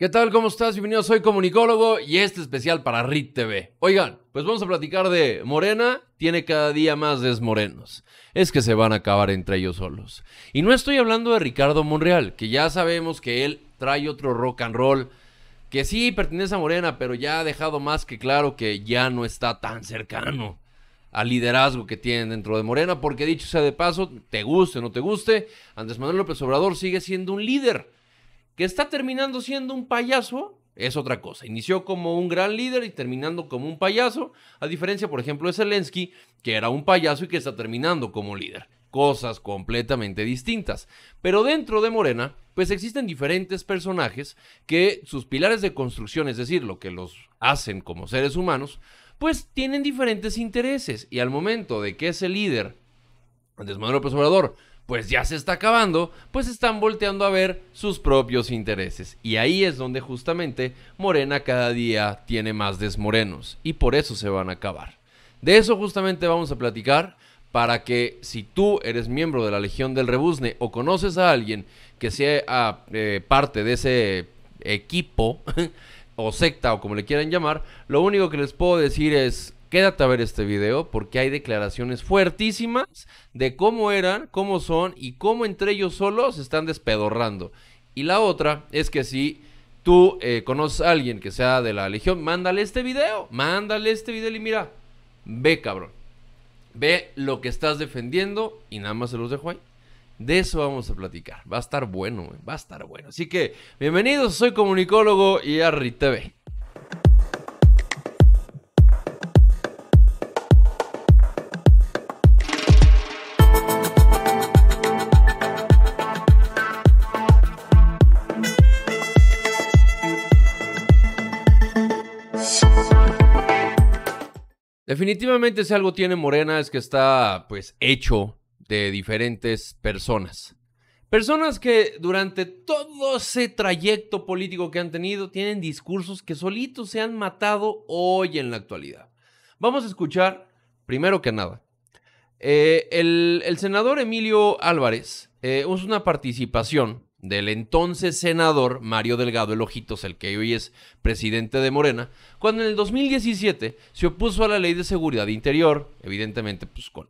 ¿Qué tal? ¿Cómo estás? Bienvenidos, soy comunicólogo y este especial para RIT TV. Oigan, pues vamos a platicar de Morena, tiene cada día más desmorenos. Es que se van a acabar entre ellos solos. Y no estoy hablando de Ricardo Monreal, que ya sabemos que él trae otro rock and roll, que sí pertenece a Morena, pero ya ha dejado más que claro que ya no está tan cercano al liderazgo que tiene dentro de Morena, porque dicho sea de paso, te guste o no te guste, Andrés Manuel López Obrador sigue siendo un líder que está terminando siendo un payaso es otra cosa. Inició como un gran líder y terminando como un payaso, a diferencia, por ejemplo, de Zelensky, que era un payaso y que está terminando como líder. Cosas completamente distintas. Pero dentro de Morena, pues existen diferentes personajes que sus pilares de construcción, es decir, lo que los hacen como seres humanos, pues tienen diferentes intereses. Y al momento de que ese líder, Andrés Manuel López Obrador, pues ya se está acabando, pues están volteando a ver sus propios intereses. Y ahí es donde justamente Morena cada día tiene más desmorenos y por eso se van a acabar. De eso justamente vamos a platicar para que si tú eres miembro de la Legión del Rebusne, o conoces a alguien que sea ah, eh, parte de ese equipo o secta o como le quieran llamar, lo único que les puedo decir es Quédate a ver este video porque hay declaraciones fuertísimas de cómo eran, cómo son y cómo entre ellos solos se están despedorrando. Y la otra es que si tú eh, conoces a alguien que sea de la Legión, mándale este video, mándale este video y mira, ve cabrón, ve lo que estás defendiendo y nada más se los dejo ahí. De eso vamos a platicar. Va a estar bueno, va a estar bueno. Así que, bienvenidos, soy comunicólogo y Arri TV. Definitivamente si algo tiene Morena es que está pues hecho de diferentes personas. Personas que durante todo ese trayecto político que han tenido tienen discursos que solitos se han matado hoy en la actualidad. Vamos a escuchar, primero que nada, eh, el, senador Emilio Álvarez, eh, es una participación del entonces senador Mario Delgado El Ojitos, el que hoy es presidente de Morena, cuando en el 2017 se opuso a la ley de seguridad interior, evidentemente pues, con,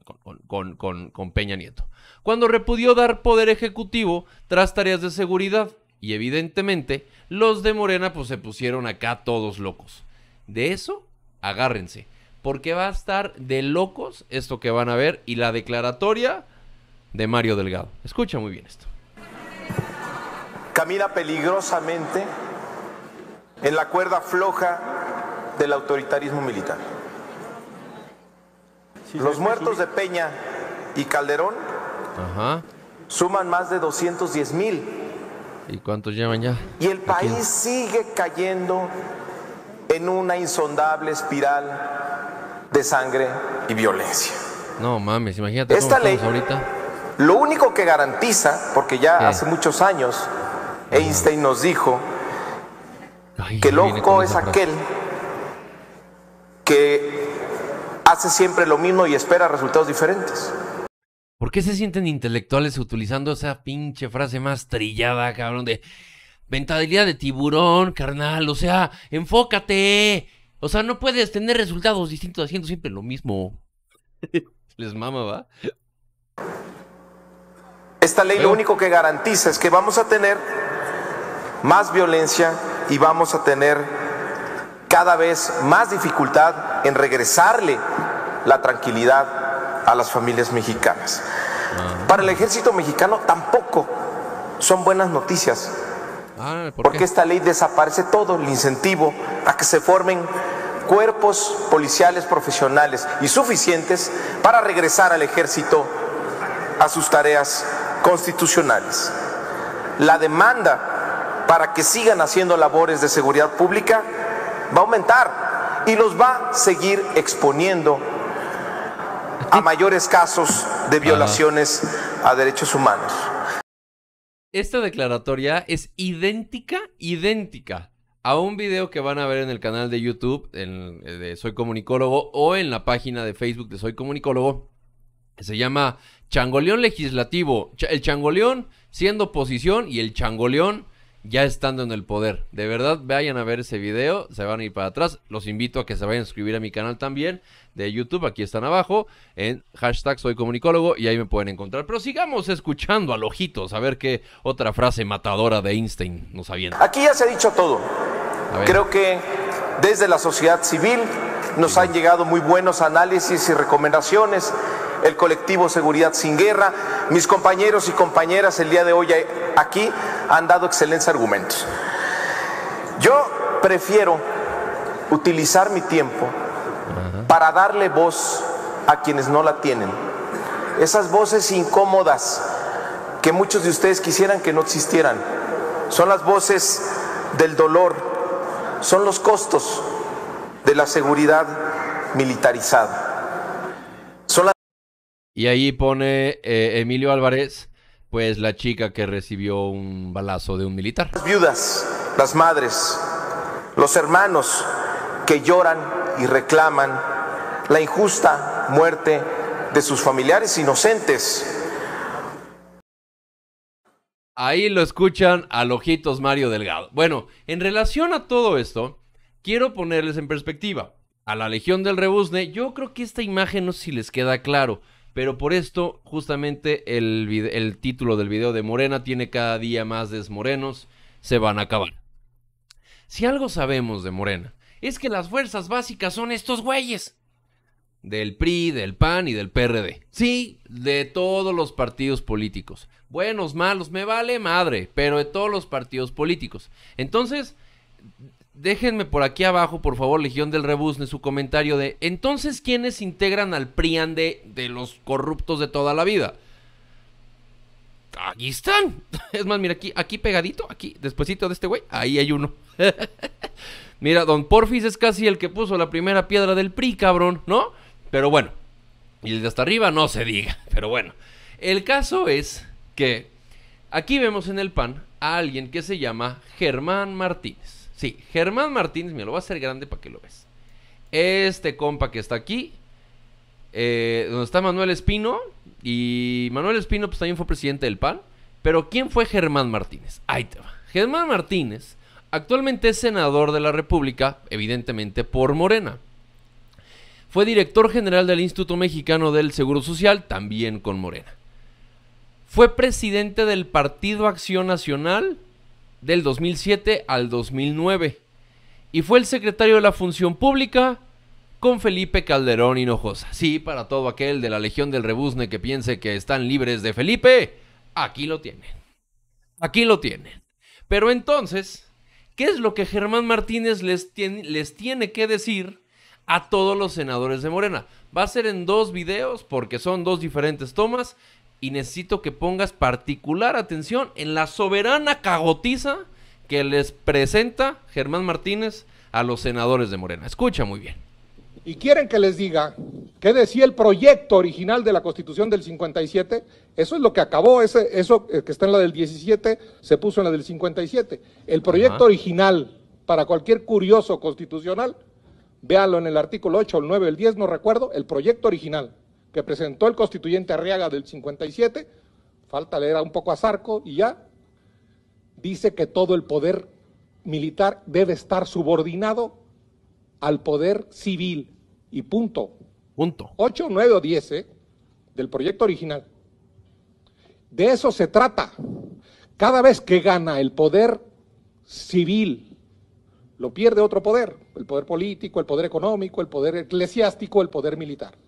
con, Peña Nieto, cuando repudió dar poder ejecutivo tras tareas de seguridad y evidentemente los de Morena pues se pusieron acá todos locos. De eso, agárrense, porque va a estar de locos esto que van a ver y la declaratoria de Mario Delgado. Escucha muy bien esto camina peligrosamente en la cuerda floja del autoritarismo militar. Los muertos de Peña y Calderón suman más de 210 mil. ¿Y cuántos llevan ya? Y el país sigue cayendo en una insondable espiral de sangre y violencia. No mames, imagínate. Esta ley ahorita. lo único que garantiza, porque ya hace muchos años Einstein nos dijo que que loco es aquel que hace siempre lo mismo y espera resultados diferentes. ¿Por qué se sienten intelectuales utilizando esa pinche frase más trillada, cabrón? De ventadilla de tiburón, carnal. O sea, enfócate. O sea, no puedes tener resultados distintos haciendo siempre lo mismo. Les mama, ¿va? Esta ley lo único que garantiza es que vamos a tener más violencia y vamos a tener cada vez más dificultad en regresarle la tranquilidad a las familias mexicanas. Ah. Para el ejército mexicano tampoco son buenas noticias, ah, porque esta ley desaparece todo el incentivo a que se formen cuerpos policiales profesionales y suficientes para regresar al ejército a sus tareas constitucionales. La demanda para que sigan haciendo labores de seguridad pública va a aumentar y los va a seguir exponiendo a mayores casos de violaciones a derechos humanos. Esta declaratoria es idéntica, idéntica a un video que van a ver en el canal de YouTube eh, de Soy Comunicólogo o en la página de Facebook de Soy Comunicólogo. que Se llama changoleón legislativo, el changoleón siendo oposición y el changoleón ya estando en el poder. De verdad, vayan a ver ese video, se van a ir para atrás. Los invito a que se vayan a suscribir a mi canal también de YouTube, aquí están abajo, en hashtag soy comunicólogo y ahí me pueden encontrar. Pero sigamos escuchando a Lojitos, a ver qué otra frase matadora de Einstein nos avienta. Aquí ya se ha dicho todo. Creo que desde la sociedad civil nos han llegado muy buenos análisis y recomendaciones el colectivo Seguridad sin Guerra. Mis compañeros y compañeras el día de hoy eh, aquí han dado excelentes argumentos. Yo prefiero utilizar mi tiempo para darle voz a quienes no la tienen. Esas voces incómodas que muchos de ustedes quisieran que no existieran. Son las voces del dolor, son los costos de la seguridad militarizada. Y ahí pone eh, Emilio Álvarez, pues la chica que recibió un balazo de un militar. Las viudas, las madres, los hermanos que lloran y reclaman la injusta muerte de sus familiares inocentes. Ahí lo escuchan a ojitos Mario Delgado. Bueno, en relación a todo esto, quiero ponerles en perspectiva. A la Legión del Rebusne, yo creo que esta imagen no sé si les queda claro. Pero por esto, justamente el, título del video de Morena tiene cada día más desmorenos, se van a acabar. Si algo sabemos de Morena, es que las fuerzas básicas son estos güeyes. Del PRI, del PAN y del PRD. Sí, de todos los partidos políticos. Buenos, malos, me vale madre, pero de todos los partidos políticos. Entonces, déjenme por aquí abajo, por favor, Legión del en su comentario de entonces quiénes integran al PRI de, de los corruptos de toda la vida. Aquí están. Es más, mira, aquí, aquí pegadito, aquí, despuesito de este güey, ahí hay uno. mira, don Porfis es casi el que puso la primera piedra del PRI, cabrón, ¿no? Pero bueno, y el hasta arriba no se diga, pero bueno. El caso es que aquí vemos en el PAN a alguien que se llama Germán Martínez. Sí, Germán Martínez, me lo va a hacer grande para que lo ves. Este compa que está aquí, eh, donde está Manuel Espino, y Manuel Espino pues también fue presidente del PAN, pero ¿quién fue Germán Martínez? Ahí te va. Germán Martínez actualmente es senador de la República, evidentemente por Morena. Fue director general del Instituto Mexicano del Seguro Social, también con Morena. Fue presidente del Partido Acción Nacional, del 2007 al 2009 y fue el secretario de la Función Pública con Felipe Calderón Hinojosa. Sí, para todo aquel de la Legión del Rebuzne que piense que están libres de Felipe, aquí lo tienen. Aquí lo tienen. Pero entonces, ¿qué es lo que Germán Martínez les tiene, les tiene que decir a todos los senadores de Morena? Va a ser en dos videos porque son dos diferentes tomas y necesito que pongas particular atención en la soberana cagotiza que les presenta Germán Martínez a los senadores de Morena. Escucha muy bien. Y quieren que les diga qué decía el proyecto original de la Constitución del 57. Eso es lo que acabó, eso eh, que está en la del 17 se puso en la del 57. El proyecto original, para cualquier curioso constitucional, véalo en el artículo 8, el 9, el 10, no recuerdo, el proyecto original que presentó el constituyente Arriaga del 57, falta leer un poco a Zarco y ya, dice que todo el poder militar debe estar subordinado al poder civil y punto. Punto. 8, 9 o 10 eh, del proyecto original. De eso se trata. Cada vez que gana el poder civil, lo pierde otro poder, el poder político, el poder económico, el poder eclesiástico, el poder militar.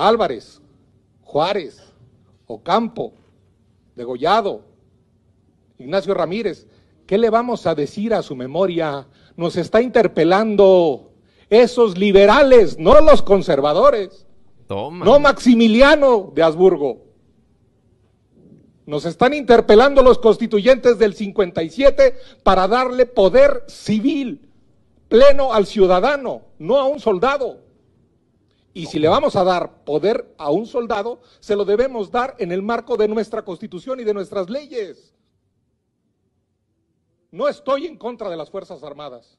Álvarez, Juárez, Ocampo, Degollado, Ignacio Ramírez, ¿qué le vamos a decir a su memoria? Nos está interpelando esos liberales, no los conservadores. No Maximiliano de Habsburgo. Nos están interpelando los constituyentes del 57 para darle poder civil pleno al ciudadano, no a un soldado. Y si le vamos a dar poder a un soldado, se lo debemos dar en el marco de nuestra constitución y de nuestras leyes. No estoy en contra de las Fuerzas Armadas,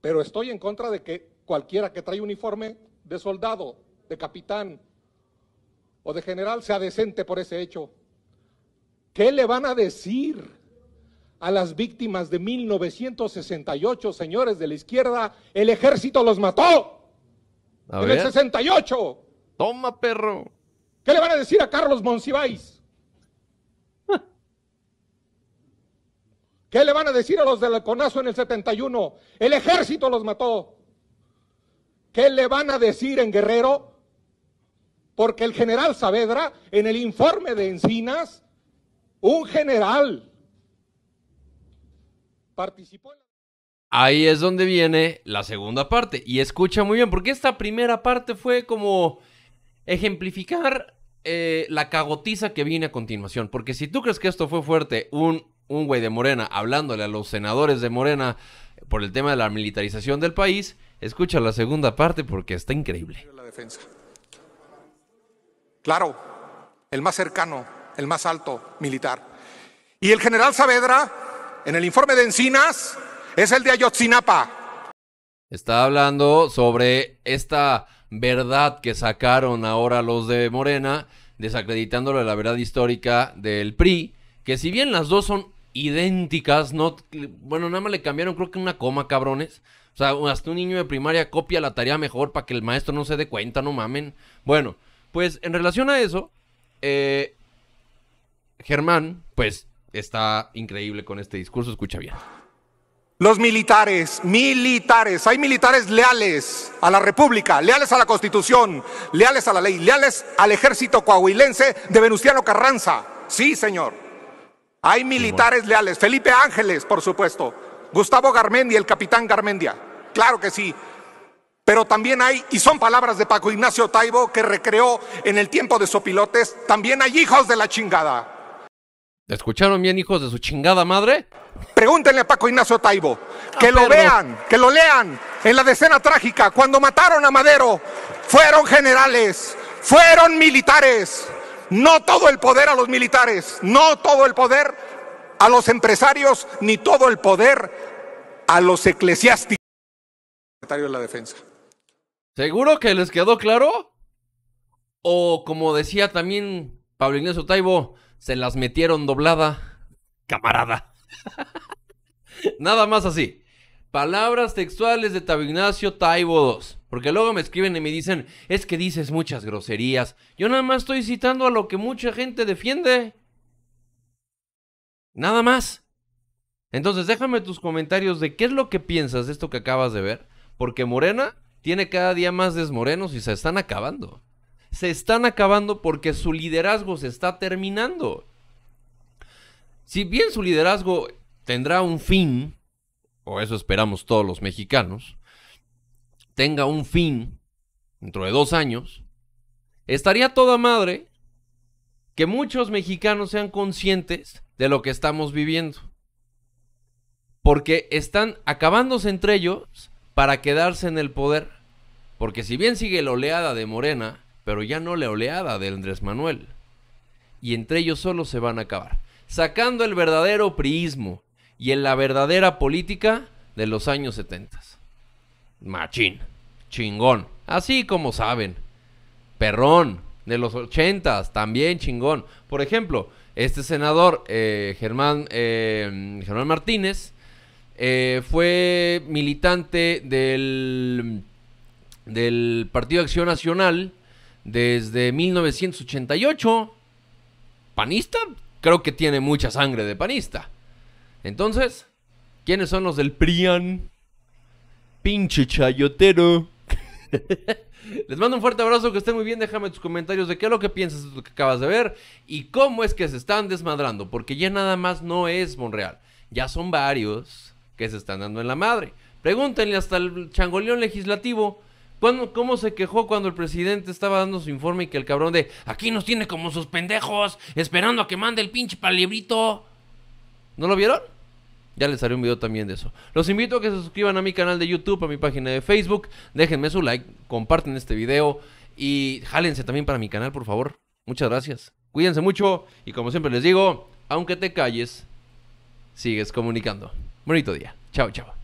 pero estoy en contra de que cualquiera que trae uniforme de soldado, de capitán o de general sea decente por ese hecho. ¿Qué le van a decir a las víctimas de 1968, señores de la izquierda? El ejército los mató en el 68. Toma, perro. ¿Qué le van a decir a Carlos Monsiváis? ¿Qué le van a decir a los del conazo en el 71? El ejército los mató. ¿Qué le van a decir en Guerrero? Porque el general Saavedra, en el informe de Encinas, un general participó en la ahí es donde viene la segunda parte. Y escucha muy bien, porque esta primera parte fue como ejemplificar eh, la cagotiza que viene a continuación. Porque si tú crees que esto fue fuerte, un, un güey de Morena hablándole a los senadores de Morena por el tema de la militarización del país, escucha la segunda parte porque está increíble. Claro, el más cercano, el más alto militar. Y el general Saavedra, en el informe de Encinas, es el de Ayotzinapa. Está hablando sobre esta verdad que sacaron ahora los de Morena, desacreditándolo la verdad histórica del PRI, que si bien las dos son idénticas, no, bueno, nada más le cambiaron creo que una coma, cabrones. O sea, hasta un niño de primaria copia la tarea mejor para que el maestro no se dé cuenta, no mamen. Bueno, pues en relación a eso, eh, Germán, pues está increíble con este discurso, escucha bien. Los militares, militares, hay militares leales a la República, leales a la Constitución, leales a la ley, leales al ejército coahuilense de Venustiano Carranza. Sí, señor. Hay militares leales. Felipe Ángeles, por supuesto. Gustavo Garmendia, el capitán Garmendia. Claro que sí. Pero también hay, y son palabras de Paco Ignacio Taibo que recreó en el tiempo de Sopilotes, también hay hijos de la chingada. ¿Escucharon bien, hijos de su chingada madre? Pregúntenle a Paco Ignacio Taibo. Que lo vean, que lo lean. En la decena trágica, cuando mataron a Madero, fueron generales, fueron militares. No todo el poder a los militares, no todo el poder a los empresarios, ni todo el poder a los eclesiásticos. Secretario de la Defensa. ¿Seguro que les quedó claro? O como decía también Pablo Ignacio Taibo, se las metieron doblada, camarada. Nada más así. Palabras textuales de Tabignacio Taibo Porque luego me escriben y me dicen, es que dices muchas groserías. Yo nada más estoy citando a lo que mucha gente defiende. Nada más. Entonces déjame tus comentarios de qué es lo que piensas de esto que acabas de ver. Porque Morena tiene cada día más desmorenos y se están acabando. Se están acabando porque su liderazgo se está terminando. Si bien su liderazgo tendrá un fin, o eso esperamos todos los mexicanos, tenga un fin dentro de dos años, estaría toda madre que muchos mexicanos sean conscientes de lo que estamos viviendo. Porque están acabándose entre ellos para quedarse en el poder. Porque si bien sigue la oleada de Morena, pero ya no la oleada de Andrés Manuel. Y entre ellos solo se van a acabar sacando el verdadero priismo y en la verdadera política de los años 70. Machín, chingón, así como saben. Perrón, de los 80, también chingón. Por ejemplo, este senador, eh, Germán, eh, Germán Martínez, eh, fue militante del, del Partido de Acción Nacional desde 1988. Panista, creo que tiene mucha sangre de panista. Entonces, ¿quiénes son los del PRIAN? Pinche chayotero. Les mando un fuerte abrazo, que estén muy bien. Déjame tus comentarios de qué es lo que piensas de lo que acabas de ver y cómo es que se están desmadrando, porque ya nada más no es Monreal. Ya son varios que se están dando en la madre. Pregúntenle hasta el changoleón legislativo ¿Cómo se quejó cuando el presidente estaba dando su informe y que el cabrón de aquí nos tiene como sus pendejos, esperando a que mande el pinche palibrito? ¿No lo vieron? Ya les haré un video también de eso. Los invito a que se suscriban a mi canal de YouTube, a mi página de Facebook. Déjenme su like, comparten este video y jálense también para mi canal, por favor. Muchas gracias. Cuídense mucho y como siempre les digo, aunque te calles, sigues comunicando. Bonito día. Chao, chao.